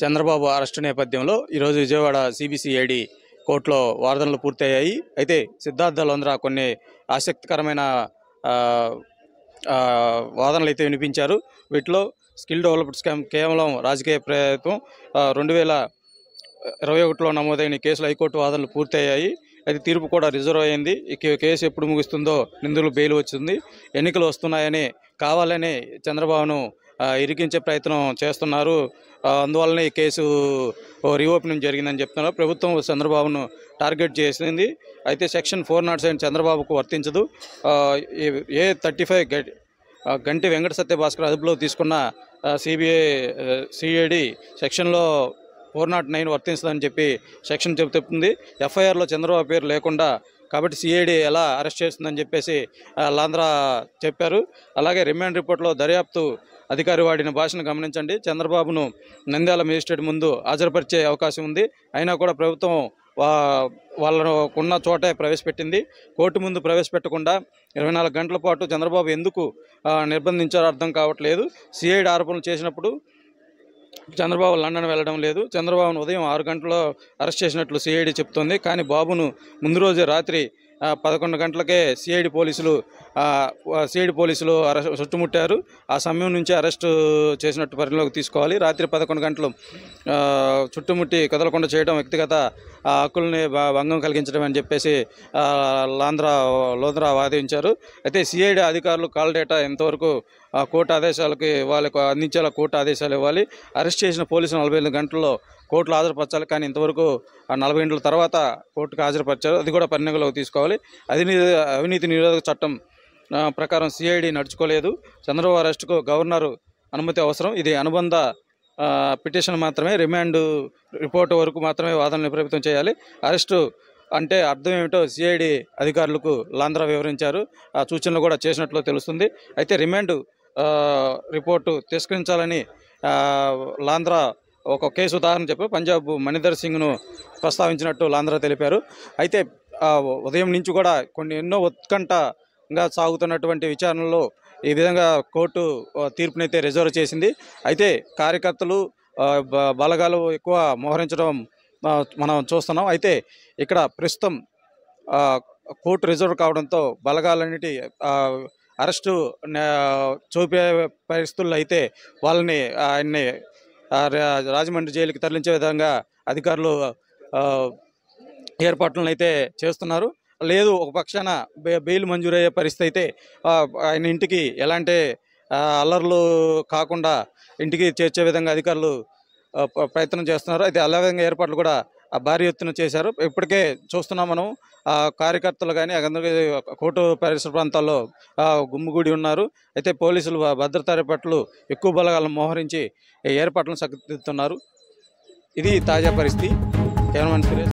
Chandrababu arrest నేపథ్యంలో ఈరోజు Vijayawada CBCID కోర్టులో వాదనలు పూర్తయ్యాయి అయితే సిద్ధార్థ లోంద్రా కొన్ని ఆసక్తికరమైన వాదనలు అయితే వినిపించారు వీటిలో స్కిల్ డెవలప్డ్ స్కామ్ కేవలం రాజకీయ ప్రయత్నం రెండు వేల ఇరవై ఒకటిలో నమోదైన కేసులు హైకోర్టు వాదనలు పూర్తయ్యాయి అయితే తీర్పు కూడా రిజర్వ్ అయింది కేసు ఎప్పుడు ముగుస్తుందో నిందులు బెయిల్ వచ్చింది ఎన్నికలు వస్తున్నాయని కావాలని చంద్రబాబును ఇరికించే ప్రయత్నం చేస్తున్నారు అందువల్లనే ఈ కేసు రీఓపెనింగ్ జరిగిందని చెప్తున్నారు ప్రభుత్వం చంద్రబాబును టార్గెట్ చేసింది అయితే సెక్షన్ ఫోర్ నాట్ సెవెన్ చంద్రబాబుకు వర్తించదు ఏ థర్టీ ఫైవ్ గంటి వెంకట సత్యభాస్కర్ అదుపులో తీసుకున్న సిబిఐ సిఐడి సెక్షన్లో ఫోర్ నాట్ నైన్ వర్తించదని చెప్పి సెక్షన్ చెబుతుంది ఎఫ్ఐఆర్లో చంద్రబాబు పేరు లేకుండా కాబట్టి సిఐడి ఎలా అరెస్ట్ చేస్తుందని చెప్పేసి లాంధ్ర చెప్పారు అలాగే రిమాండ్ రిపోర్ట్లో దర్యాప్తు అధికారి వాడిన భాషను గమనించండి చంద్రబాబును నంద్యాల మేజిస్ట్రేట్ ముందు హాజరుపరిచే అవకాశం ఉంది అయినా కూడా ప్రభుత్వం వాళ్ళను ఉన్న చోటే ప్రవేశపెట్టింది కోర్టు ముందు ప్రవేశపెట్టకుండా ఇరవై నాలుగు గంటల పాటు చంద్రబాబు ఎందుకు నిర్బంధించారో అర్థం కావట్లేదు సిఐడి ఆరోపణలు చేసినప్పుడు చంద్రబాబు లండన్ వెళ్ళడం లేదు చంద్రబాబును ఉదయం ఆరు గంటల్లో అరెస్ట్ చేసినట్లు సిఐడి చెప్తోంది కానీ బాబును ముందు రోజు రాత్రి పదకొండు గంటలకే సిఐడి పోలీసులు సిఐడి పోలీసులు అరెస్ట్ చుట్టుముట్టారు ఆ సమయం నుంచి అరెస్ట్ చేసినట్టు పరిగణలోకి తీసుకోవాలి రాత్రి పదకొండు గంటలు చుట్టుముట్టి కదలకుండా చేయడం వ్యక్తిగత హక్కుల్ని భంగం కలిగించడం అని చెప్పేసి లాంధ్రా లోంధ్రా వాదించారు అయితే సిఐడి అధికారులు కాల్ డేటా ఎంతవరకు కోర్టు ఆదేశాలకి వాళ్ళకు అందించేలా కోర్టు ఆదేశాలు ఇవ్వాలి అరెస్ట్ చేసిన పోలీసులు నలభై ఎనిమిది గంటల్లో కోర్టులో హాజరుపరచాలి కానీ ఇంతవరకు నలభై గంటల తర్వాత కోర్టుకు హాజరుపరచారు అది కూడా పరిణామలోకి తీసుకోవాలి అవినీతి అవినీతి నిరోధక చట్టం ప్రకారం సిఐడి నడుచుకోలేదు చంద్రబాబు అరెస్టుకు గవర్నర్ అనుమతి అవసరం ఇది అనుబంధ పిటిషన్ మాత్రమే రిమాండ్ రిపోర్ట్ వరకు మాత్రమే వాదనలు ప్రభుత్వం చేయాలి అరెస్టు అంటే అర్థం ఏమిటో సిఐడి అధికారులకు లాంధ్ర వివరించారు ఆ సూచనలు కూడా చేసినట్లు తెలుస్తుంది అయితే రిమాండ్ రిపోర్టు తిరస్కరించాలని లాంధ్ర ఒక కేసు ఉదాహరణ చెప్పి పంజాబ్ మణిధర్ సింగ్ను ప్రస్తావించినట్టు లాంధ్ర తెలిపారు అయితే ఉదయం నుంచి కూడా కొన్ని ఎన్నో ఉత్కంఠ ఇంకా సాగుతున్నటువంటి విచారణలో ఈ విధంగా కోర్టు తీర్పునైతే రిజర్వ్ చేసింది అయితే కార్యకర్తలు బలగాలు ఎక్కువ మోహరించడం మనం చూస్తున్నాం అయితే ఇక్కడ ప్రస్తుతం కోర్టు రిజర్వ్ కావడంతో బలగాలన్నిటి అరెస్టు చూపే పరిస్థితుల్లో అయితే వాళ్ళని ఆయన్ని రాజమండ్రి జైలుకి తరలించే విధంగా అధికారులు ఏర్పాట్లను అయితే చేస్తున్నారు లేదు ఒక పక్షాన బెయిల్ మంజూరయ్యే పరిస్థితి అయితే ఆయన ఇంటికి ఎలాంటి అల్లర్లు కాకుండా ఇంటికి చేర్చే విధంగా అధికారులు ప్రయత్నం చేస్తున్నారు అయితే అలా విధంగా ఏర్పాట్లు కూడా భారీ ఎత్తున చేశారు ఇప్పటికే చూస్తున్నాం మనం కార్యకర్తలు కానీ అందరికీ కోటు పరిసర ప్రాంతాల్లో గుమ్ముగూడి ఉన్నారు అయితే పోలీసులు భద్రతా ఏర్పాట్లు ఎక్కువ బలగాలను మోహరించి ఏర్పాట్లను సక్తిస్తున్నారు ఇది తాజా పరిస్థితి కేవలం